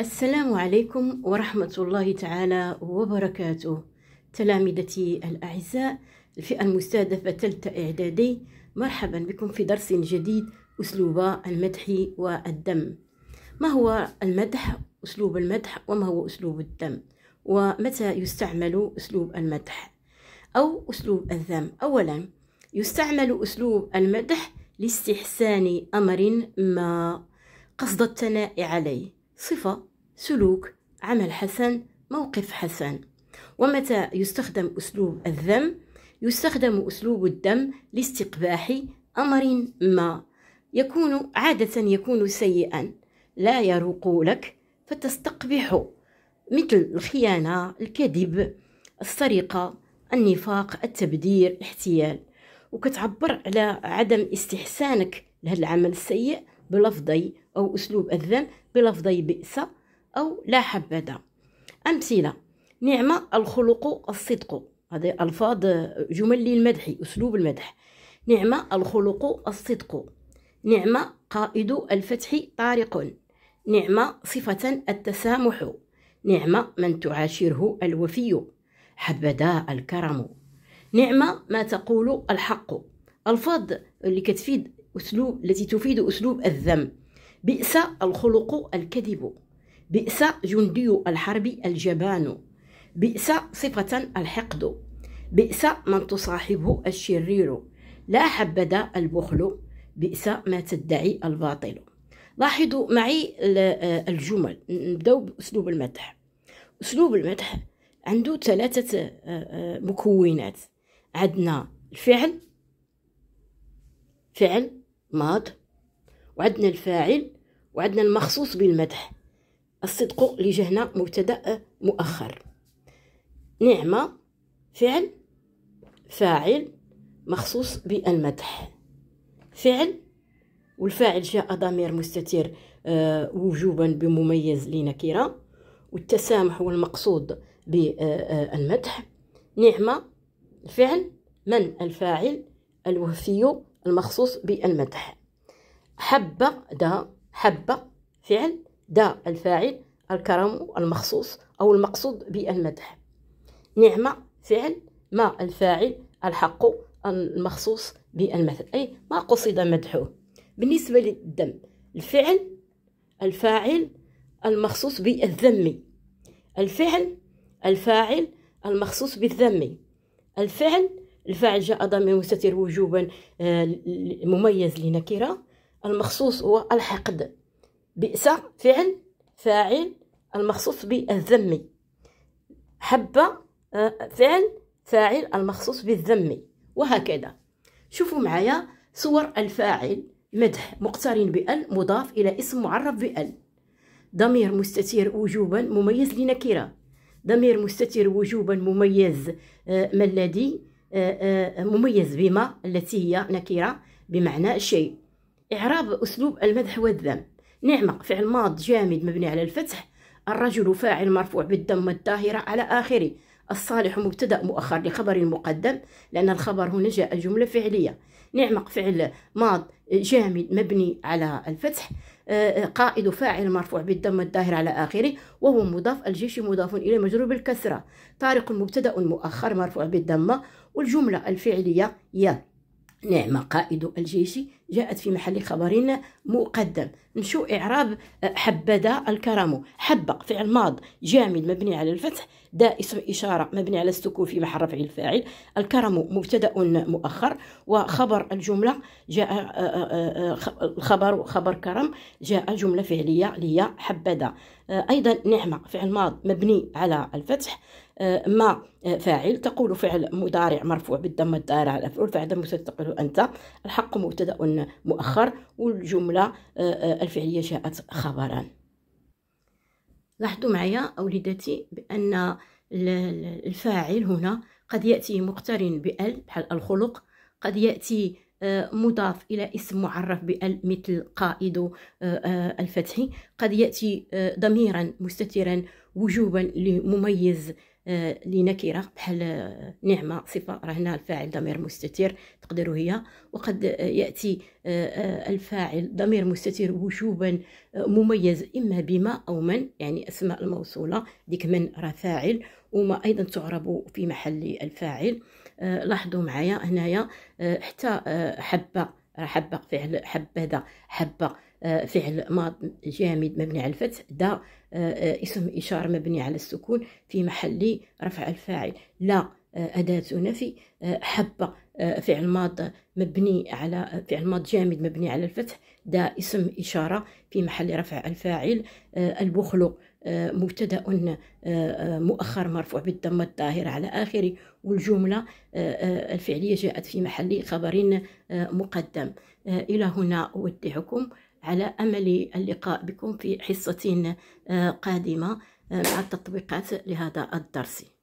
السلام عليكم ورحمة الله تعالى وبركاته تلامذتي الأعزاء الفئة المستهدفة تلت إعدادي مرحبا بكم في درس جديد أسلوب المدح والدم ما هو المدح أسلوب المدح وما هو أسلوب الدم ومتى يستعمل أسلوب المدح أو أسلوب الذم أولا يستعمل أسلوب المدح لاستحسان أمر ما قصد الثناء عليه صفة سلوك عمل حسن موقف حسن ومتى يستخدم أسلوب الذم يستخدم أسلوب الدم لاستقباح أمر ما يكون عادة يكون سيئا لا يروق لك فتستقبحه مثل الخيانة الكذب السرقة النفاق التبذير الاحتيال وكتعبر على عدم استحسانك لهذا العمل السيء بلفظي أو أسلوب الذم بلفظي بئس أو لا حبذا أمثلة نعمة الخلق الصدق هذه ألفاظ جمل للمدح أسلوب المدح نعمة الخلق الصدق نعمة قائد الفتح طارق نعمة صفة التسامح نعمة من تعاشره الوفي حبذا الكرم نعمة ما تقول الحق ألفاظ اللي كتفيد أسلوب التي تفيد أسلوب الذم بئس الخلق الكذب بئس جندي الحرب الجبان بئس صفة الحقد بئس من تصاحبه الشرير لا حبذا البخل بئس ما تدعي الباطل لاحظوا معي آه، الجمل نبداو باسلوب المدح اسلوب المدح عنده ثلاثه آه، آه، مكونات عندنا الفعل فعل ماض وعندنا الفاعل وعندنا المخصوص بالمدح الصدق اللي جا مبتدا مؤخر نعمه فعل فاعل مخصوص بالمدح فعل والفاعل جاء ضمير مستتر آه، وجوبا بمميز لنكره والتسامح هو المقصود بالمدح آه، آه، نعمه الفعل من الفاعل الوفي المخصوص بالمدح حبة دا حبة فعل دا الفاعل الكرم المخصوص أو المقصود بالمدح نعمة فعل ما الفاعل الحق المخصوص بالمثل أي ما قصد مدحه بالنسبة للدم الفعل الفاعل المخصوص بالذم الفعل الفاعل المخصوص بالذم الفعل الفاعل جاء ضمير مستتر وجوبا آه، مميز لنكرة المخصوص هو الحقد بئس فعل فاعل المخصوص بالذم حبة آه، فعل فاعل المخصوص بالذم وهكذا شوفوا معايا صور الفاعل مدح مقترن بأل مضاف إلى اسم معرف بأل ضمير مستتر وجوبا مميز لنكرة ضمير مستتر وجوبا مميز آه، ما الذي آه، مميز بما التي هي نكرة بمعنى شيء إعراب أسلوب المدح والذم نعمة فعل ماض جامد مبني على الفتح الرجل فاعل مرفوع بالدم الداهرة على آخره الصالح مبتدأ مؤخر لخبر مقدم لأن الخبر هنا جاء جملة فعلية نعمق فعل ماض جامد مبني على الفتح آه، آه، قائد فاعل مرفوع بالدم الداهر على آخره وهو مضاف الجيش مضاف إلى مجرور بالكسرة طارق مبتدأ مؤخر مرفوع بالدم والجملة الفعلية يا نعمة قائد الجيش جاءت في محل خبر مقدم نشو إعراب أه، حبدا الكرم حبة فعل ماض جامد مبني على الفتح دا اسم إشارة مبني على السكون في محل رفع الفاعل الكرم مبتدأ مؤخر وخبر الجملة جاء أه، أه، الخبر خبر كرم جاء جملة فعلية لي حبدا أيضا نعمة فعل ماض مبني على الفتح أه، ما أه، فاعل تقول فعل مضارع مرفوع بالضمه الدائره على مفعول فعل مستقل انت الحق مبتدا مؤخر والجمله أه، الفعليه جاءت خبرا لاحظوا معايا اولادتي بان الفاعل هنا قد ياتي مقترن بال بحال الخلق قد ياتي مضاف إلى اسم معرف بال مثل قائد الفتح قد يأتي ضميرا مستترا وجوبا مميز آه، لنكرة بحال آه، نعمة صفة راه هنا الفاعل ضمير مستتر تقدر هي وقد آه، يأتي الفاعل ضمير مستتر وجوبا مميز إما بما أو من يعني أسماء الموصولة ديك من راه فاعل وما أيضا تعرب في محل الفاعل لاحظوا معايا هنايا حتى حبة راه حبة فعل حبذا حبة آه، فعل ماض جامد مبني على الفتح دا آه، آه، اسم إشارة مبني على السكون في محل رفع الفاعل لا أداة نفي حبة فعل ماض مبني على فعل ماض جامد مبني على الفتح دا اسم إشارة في محل رفع الفاعل البخل مبتدا مؤخر مرفوع بالضمه الظاهره على اخره والجمله الفعليه جاءت في محل خبر مقدم الى هنا اودعكم على أمل اللقاء بكم في حصة آه، قادمة آه، مع التطبيقات لهذا الدرس